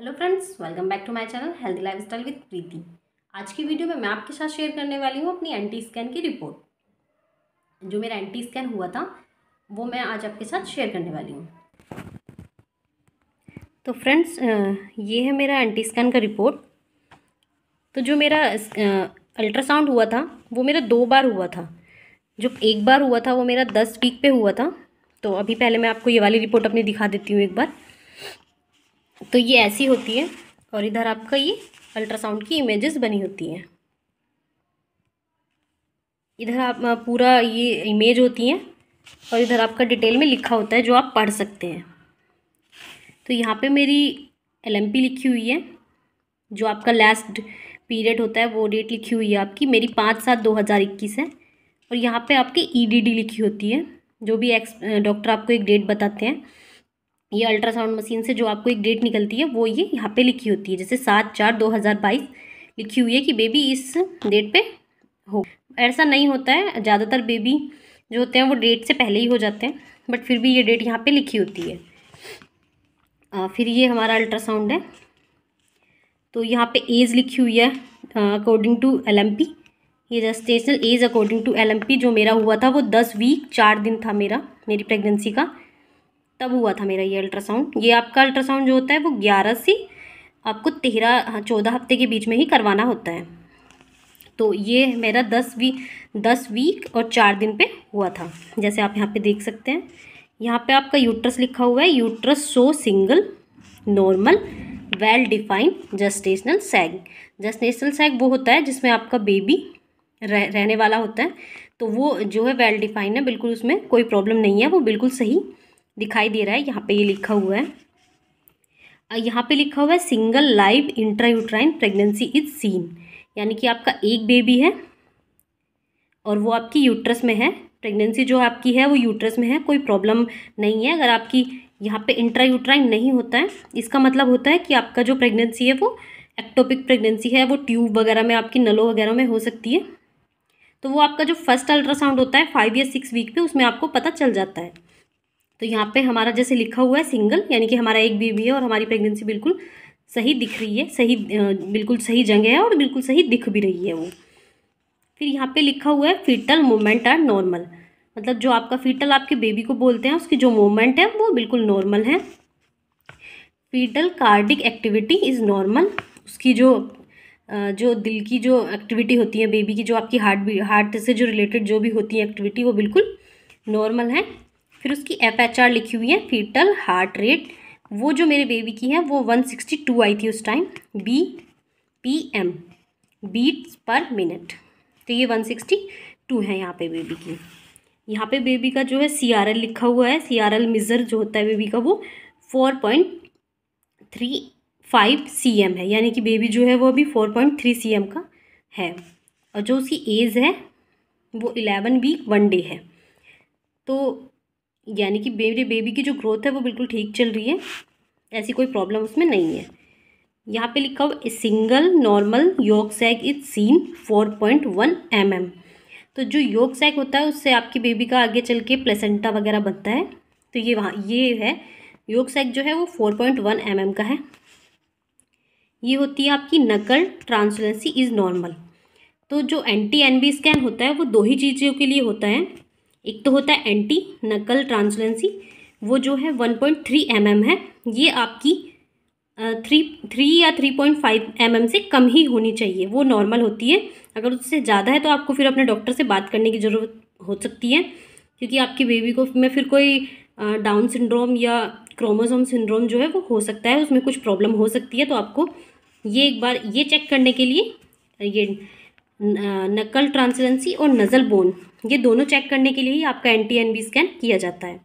hello friends welcome back to my channel health lifestyle with Preeti आज की video में मैं आपके साथ शेयर करने वाली हूँ अपनी एंटी स्कैन की रिपोर्ट जो मेरा एंटी स्कैन हुआ था वो मैं आज आपके साथ शेयर करने वाली हूँ तो फ्रेंड्स ये है मेरा एंटी स्कैन का रिपोर्ट तो जो मेरा अल्ट्रासाउंड हुआ था वो मेरा दो बार हुआ था जो एक बार हुआ था वो मेरा दस वीक पे हुआ था तो अभी पहले मैं आपको ये वाली रिपोर्ट अपनी दिखा देती हूँ एक बार तो ये ऐसी होती है और इधर आपका ये अल्ट्रासाउंड की इमेजेस बनी होती हैं इधर आप पूरा ये इमेज होती हैं और इधर आपका डिटेल में लिखा होता है जो आप पढ़ सकते हैं तो यहाँ पे मेरी एलएमपी लिखी हुई है जो आपका लास्ट पीरियड होता है वो डेट लिखी हुई है आपकी मेरी पाँच सात दो हज़ार इक्कीस है और यहाँ पे आपकी ईडीडी e लिखी होती है जो भी एक्स डॉक्टर आपको एक डेट बताते हैं ये अल्ट्रासाउंड मशीन से जो आपको एक डेट निकलती है वो ये यहाँ पे लिखी होती है जैसे सात चार दो हज़ार बाईस लिखी हुई है कि बेबी इस डेट पे हो ऐसा नहीं होता है ज़्यादातर बेबी जो होते हैं वो डेट से पहले ही हो जाते हैं बट फिर भी ये डेट यहाँ पे लिखी होती है आ, फिर ये हमारा अल्ट्रासाउंड है तो यहाँ पर एज लिखी हुई है अकॉर्डिंग टू एल ये gestational age according to L जो मेरा हुआ था वो दस वीक चार दिन था मेरा मेरी प्रेगनेंसी का तब हुआ था मेरा ये अल्ट्रासाउंड ये आपका अल्ट्रासाउंड जो होता है वो ग्यारह से आपको तेरह हाँ, चौदह हफ्ते के बीच में ही करवाना होता है तो ये मेरा दस वी दस वीक और चार दिन पे हुआ था जैसे आप यहाँ पे देख सकते हैं यहाँ पे आपका यूट्रस लिखा हुआ है uterus so single normal well defined gestational sac gestational sac वो होता है जिसमें आपका बेबी रह, रहने वाला होता है तो वो जो है वेल डिफाइंड है बिल्कुल उसमें कोई प्रॉब्लम नहीं है वो बिल्कुल सही दिखाई दे रहा है यहाँ पे ये लिखा हुआ है यहाँ पे लिखा हुआ है single live intrauterine pregnancy is seen यानी कि आपका एक बेबी है और वो आपकी यूट्रस में है प्रेगनेंसी जो आपकी है वो यूट्रस में है कोई प्रॉब्लम नहीं है अगर आपकी यहाँ पे इंट्रायूट्राइन नहीं होता है इसका मतलब होता है कि आपका जो प्रेगनेंसी है वो एक्टोपिक प्रेगनेंसी है वो ट्यूब वगैरह में आपकी नलों वगैरह में हो सकती है तो वो आपका जो फर्स्ट अल्ट्रासाउंड होता है फाइव या सिक्स वीक पे उसमें आपको पता चल जाता है तो यहाँ पे हमारा जैसे लिखा हुआ है सिंगल यानी कि हमारा एक बेबी है और हमारी प्रेगनेंसी बिल्कुल सही दिख रही है सही बिल्कुल सही जगह है और बिल्कुल सही दिख भी रही है वो फिर यहाँ पे लिखा हुआ है फीटल मोमेंट आर नॉर्मल मतलब जो आपका फीटल आपके बेबी को बोलते हैं उसकी जो मूवमेंट है वो बिल्कुल नॉर्मल है fetal cardiac activity is normal उसकी जो जो दिल की जो एक्टिविटी होती है बेबी की जो आपकी हार्ट हार्ट से जो रिलेटेड जो भी होती है एक्टिविटी वो बिल्कुल नॉर्मल है फिर उसकी एफ एच आर लिखी हुई है फीटल हार्ट रेट वो जो मेरे बेबी की है वो वन सिक्सटी टू आई थी उस time B P M beats per minute तो ये वन सिक्सटी टू है यहाँ पे बेबी की यहाँ पे बेबी का जो है सी आर एल लिखा हुआ है सी आर एल मिज़र जो होता है बेबी का वो four point three five C M है यानी कि बेबी जो है वो अभी four point three C M का है और जो उसकी एज है वो इलेवन वीक वन डे है तो यानी कि मेरे बेबी की जो ग्रोथ है वो बिल्कुल ठीक चल रही है ऐसी कोई प्रॉब्लम उसमें नहीं है यहाँ पे लिखा हुआ single normal yolk sac is seen four point one M M तो जो योग सैग होता है उससे आपकी बेबी का आगे चल के प्लेसेंटा वगैरह बनता है तो ये वहाँ ये है योग सैग जो है वो four point one M M का है ये होती है आपकी नकल ट्रांसलेंसी इज़ नॉर्मल तो जो एंटी एन बी स्कैन होता है वो दो ही चीज़ों के लिए होता है एक तो होता है एंटी नकल ट्रांसलेंसी वो जो है one point three M M है ये आपकी थ्री थ्री या three point five M M से कम ही होनी चाहिए वो नॉर्मल होती है अगर उससे ज़्यादा है तो आपको फिर अपने डॉक्टर से बात करने की ज़रूरत हो सकती है क्योंकि आपकी बेबी को में फिर कोई डाउन सिंड्रोम या क्रोमोसोम सिंड्रोम जो है वो हो सकता है उसमें कुछ प्रॉब्लम हो सकती है तो आपको ये एक बार ये चेक करने के लिए ये नकल ट्रांसलेंसी और नज़ल बोन ये दोनों चेक करने के लिए ही आपका N T N B scan किया जाता है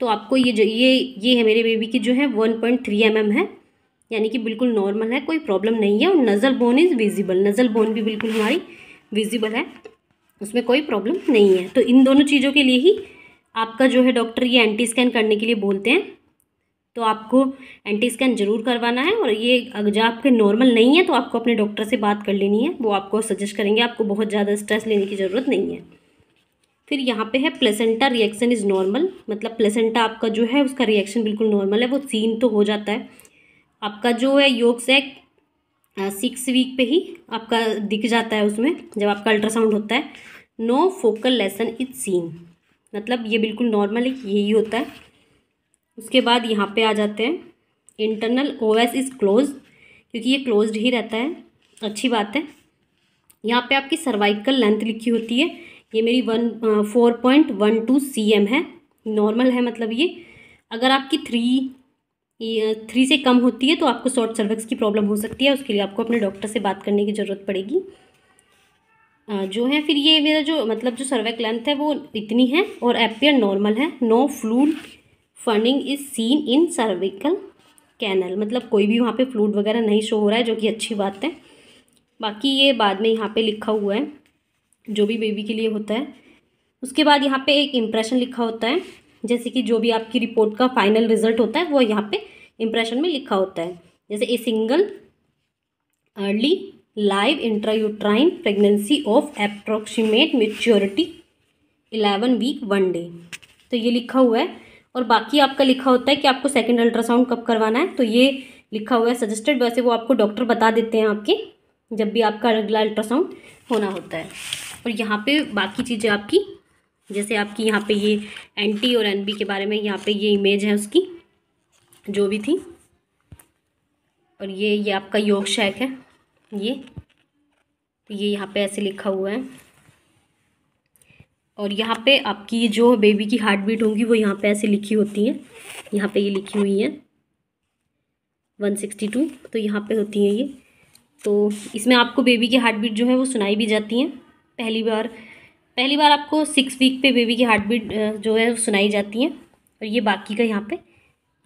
तो आपको ये जो ये ये है मेरे बेबी की जो है one point three M M है यानी कि बिल्कुल नॉर्मल है कोई प्रॉब्लम नहीं है और nasal bone is visible nasal bone भी बिल्कुल हमारी विजिबल है उसमें कोई प्रॉब्लम नहीं है तो इन दोनों चीज़ों के लिए ही आपका जो है डॉक्टर ये एंटी स्कैन करने के लिए बोलते हैं तो आपको एंटी स्कैन जरूर करवाना है और ये अगर आपके नॉर्मल नहीं है तो आपको अपने डॉक्टर से बात कर लेनी है वो आपको सजेस्ट करेंगे आपको बहुत ज़्यादा स्ट्रेस लेने की ज़रूरत नहीं है फिर यहाँ पे है प्लेसेंटा रिएक्शन इज़ नॉर्मल मतलब प्लेसेंटा आपका जो है उसका रिएक्शन बिल्कुल नॉर्मल है वो सीन तो हो जाता है आपका जो है योग से सिक्स वीक पे ही आपका दिख जाता है उसमें जब आपका अल्ट्रासाउंड होता है no focal lesion is seen मतलब ये बिल्कुल नॉर्मल यही होता है उसके बाद यहाँ पे आ जाते हैं internal O S is close क्योंकि ये क्लोज्ड ही रहता है अच्छी बात है यहाँ पे आपकी सर्वाइकल लेंथ लिखी होती है ये मेरी one four point one two C M है नॉर्मल है मतलब ये अगर आपकी थ्री थ्री से कम होती है तो आपको शॉर्ट सर्विक्स की प्रॉब्लम हो सकती है उसके लिए आपको अपने डॉक्टर से बात करने की ज़रूरत पड़ेगी जो है फिर ये मेरा जो मतलब जो सर्वेक लेंथ है वो इतनी है और एपियर नॉर्मल है नो फ्लू funnelling is seen in cervical canal मतलब कोई भी वहाँ पे फ्लूड वगैरह नहीं शो हो रहा है जो कि अच्छी बात है बाकी ये बाद में यहाँ पे लिखा हुआ है जो भी बेबी के लिए होता है उसके बाद यहाँ पे एक इम्प्रेशन लिखा होता है जैसे कि जो भी आपकी रिपोर्ट का फाइनल रिजल्ट होता है वो यहाँ पे इम्प्रेशन में लिखा होता है जैसे a single early live intrauterine pregnancy of approximate maturity eleven week one day तो ये लिखा हुआ है और बाकी आपका लिखा होता है कि आपको सेकेंड अल्ट्रासाउंड कब करवाना है तो ये लिखा हुआ है सजेस्टेड वैसे वो आपको डॉक्टर बता देते हैं आपके जब भी आपका अगला अल्ट्रासाउंड होना होता है और यहाँ पे बाकी चीज़ें आपकी जैसे आपकी यहाँ पे ये टी और एनबी के बारे में यहाँ पे ये इमेज है उसकी जो भी थी और ये ये आपका योग शैक है ये तो ये यहाँ पे ऐसे लिखा हुआ है और यहाँ पे आपकी जो बेबी की हार्ट बीट होगी वो यहाँ पे ऐसे लिखी होती हैं यहाँ पे ये यह लिखी हुई हैं 162 तो यहाँ पे होती हैं ये तो इसमें आपको बेबी की हार्ट बीट जो है वो सुनाई भी जाती हैं पहली बार पहली बार आपको सिक्स वीक पे बेबी की हार्ट बीट जो है वो सुनाई जाती हैं और ये बाकी का यहाँ पर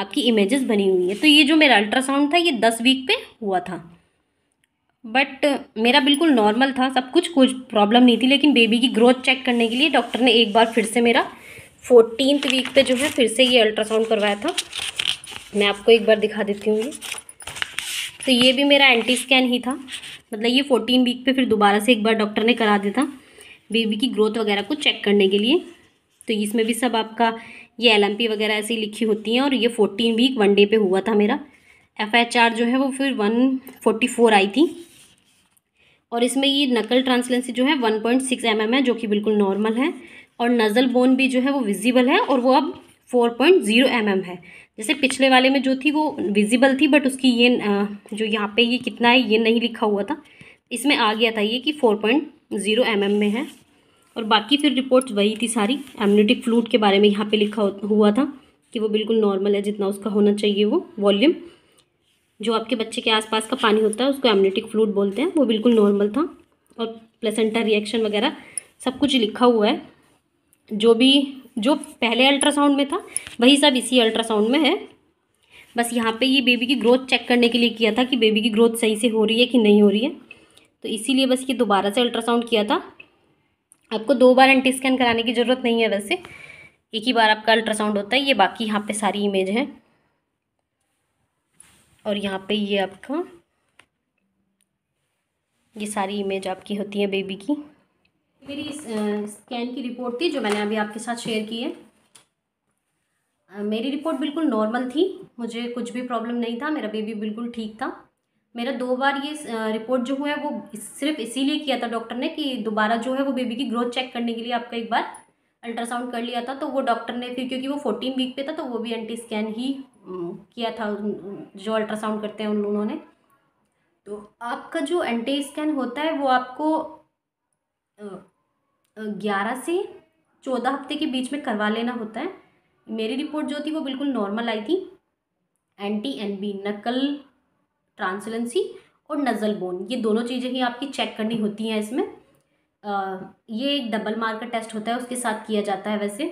आपकी इमेजेस बनी हुई हैं तो ये जो मेरा अल्ट्रासाउंड था ये दस वीक पर हुआ था बट मेरा बिल्कुल नॉर्मल था सब कुछ कुछ प्रॉब्लम नहीं थी लेकिन बेबी की ग्रोथ चेक करने के लिए डॉक्टर ने एक बार फिर से मेरा फोर्टीन वीक पे जो है फिर से ये अल्ट्रासाउंड करवाया था मैं आपको एक बार दिखा देती हूँ ये तो ये भी मेरा एंटी स्कैन ही था मतलब ये फोर्टीन वीक पे फिर दोबारा से एक बार डॉक्टर ने करा दिया था बेबी की ग्रोथ वगैरह को चेक करने के लिए तो इसमें भी सब आपका ये एल वगैरह ऐसी लिखी होती हैं और ये फोर्टीन वीक वन डे पर हुआ था मेरा एफ जो है वो फिर वन आई थी और इसमें ये नकल ट्रांसलेंसी जो है one point six M M है जो कि बिल्कुल नॉर्मल है और नज़ल बोन भी जो है वो विजिबल है और वो अब four point zero M M है जैसे पिछले वाले में जो थी वो विजिबल थी बट उसकी ये जो यहाँ पे ये कितना है ये नहीं लिखा हुआ था इसमें आ गया था ये कि four point zero M M में है और बाकी फिर रिपोर्ट वही थी सारी एमनेटिक फ्लूड के बारे में यहाँ पे लिखा हुआ था कि वो बिल्कुल नॉर्मल है जितना उसका होना चाहिए वो वॉल्यूम जो आपके बच्चे के आसपास का पानी होता है उसको एमनेटिक फ्लूड बोलते हैं वो बिल्कुल नॉर्मल था और प्लेसेंटा रिएक्शन वगैरह सब कुछ लिखा हुआ है जो भी जो पहले अल्ट्रासाउंड में था वही सब इसी अल्ट्रासाउंड में है बस यहाँ पे ये बेबी की ग्रोथ चेक करने के लिए किया था कि बेबी की ग्रोथ सही से हो रही है कि नहीं हो रही है तो इसीलिए बस ये दोबारा से अल्ट्रासाउंड किया था आपको दो बार एंटी स्कैन कराने की ज़रूरत नहीं है वैसे एक ही बार आपका अल्ट्रासाउंड होता है ये बाकी यहाँ पे सारी इमेज है और यहाँ पे ये आपका ये सारी इमेज आपकी होती है बेबी की मेरी स्कैन की रिपोर्ट थी जो मैंने अभी आपके साथ शेयर की है मेरी रिपोर्ट बिल्कुल नॉर्मल थी मुझे कुछ भी प्रॉब्लम नहीं था मेरा बेबी बिल्कुल ठीक था मेरा दो बार ये रिपोर्ट जो हुआ है वो सिर्फ इसीलिए किया था डॉक्टर ने कि दोबारा जो है वो बेबी की ग्रोथ चेक करने के लिए आपका एक बार अल्ट्रासाउंड कर लिया था तो वो डॉक्टर ने फिर क्योंकि वो फोर्टीन वीक पे था तो वो भी एंटी स्कैन ही किया था जो अल्ट्रासाउंड करते हैं उन उन्होंने तो आपका जो एंटी स्कैन होता है वो आपको ग्यारह से चौदह हफ्ते के बीच में करवा लेना होता है मेरी रिपोर्ट जो थी वो बिल्कुल नॉर्मल आई थी एंटी एन बी नकल ट्रांसलेंसी और नज़ल बोन ये दोनों चीज़ें ही आपकी चेक करनी होती हैं इसमें आ, ये एक डबल मार्कर टेस्ट होता है उसके साथ किया जाता है वैसे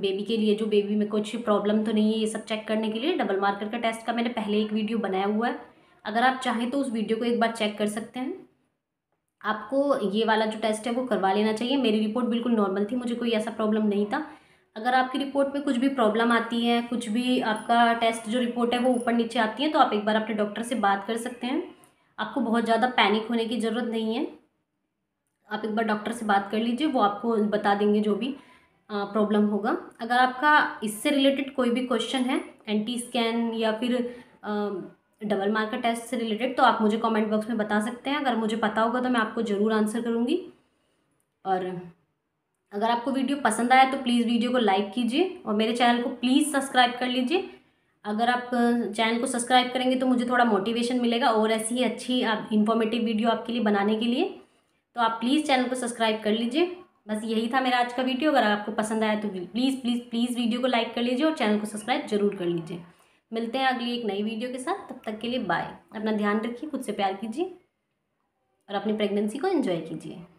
बेबी के लिए जो बेबी में कुछ प्रॉब्लम तो नहीं है ये सब चेक करने के लिए डबल मार्कर का टेस्ट का मैंने पहले एक वीडियो बनाया हुआ है अगर आप चाहें तो उस वीडियो को एक बार चेक कर सकते हैं आपको ये वाला जो टेस्ट है वो करवा लेना चाहिए मेरी रिपोर्ट बिल्कुल नॉर्मल थी मुझे कोई ऐसा प्रॉब्लम नहीं था अगर आपकी रिपोर्ट में कुछ भी प्रॉब्लम आती है कुछ भी आपका टेस्ट जो रिपोर्ट है वो ऊपर नीचे आती है तो आप एक बार अपने डॉक्टर से बात कर सकते हैं आपको बहुत ज़्यादा पैनिक होने की ज़रूरत नहीं है आप एक बार डॉक्टर से बात कर लीजिए वो आपको बता देंगे जो भी प्रॉब्लम होगा अगर आपका इससे रिलेटेड कोई भी क्वेश्चन है एंटी स्कैन या फिर डबल मार्कर टेस्ट से रिलेटेड तो आप मुझे कमेंट बॉक्स में बता सकते हैं अगर मुझे पता होगा तो मैं आपको ज़रूर आंसर करूँगी और अगर आपको वीडियो पसंद आया तो प्लीज़ वीडियो को लाइक कीजिए और मेरे चैनल को प्लीज़ सब्सक्राइब कर लीजिए अगर आप चैनल को सब्सक्राइब करेंगे तो मुझे थोड़ा मोटिवेशन मिलेगा और ऐसी ही अच्छी आप इन्फॉर्मेटिव वीडियो आपके लिए बनाने के लिए तो आप प्लीज़ चैनल को सब्सक्राइब कर लीजिए बस यही था मेरा आज का वीडियो अगर आपको पसंद आया तो प्लीज़ प्लीज़ प्लीज़ वीडियो को लाइक कर लीजिए और चैनल को सब्सक्राइब जरूर कर लीजिए मिलते हैं अगली एक नई वीडियो के साथ तब तक के लिए बाय अपना ध्यान रखिए खुद से प्यार कीजिए और अपनी प्रेगनेंसी को एंजॉय कीजिए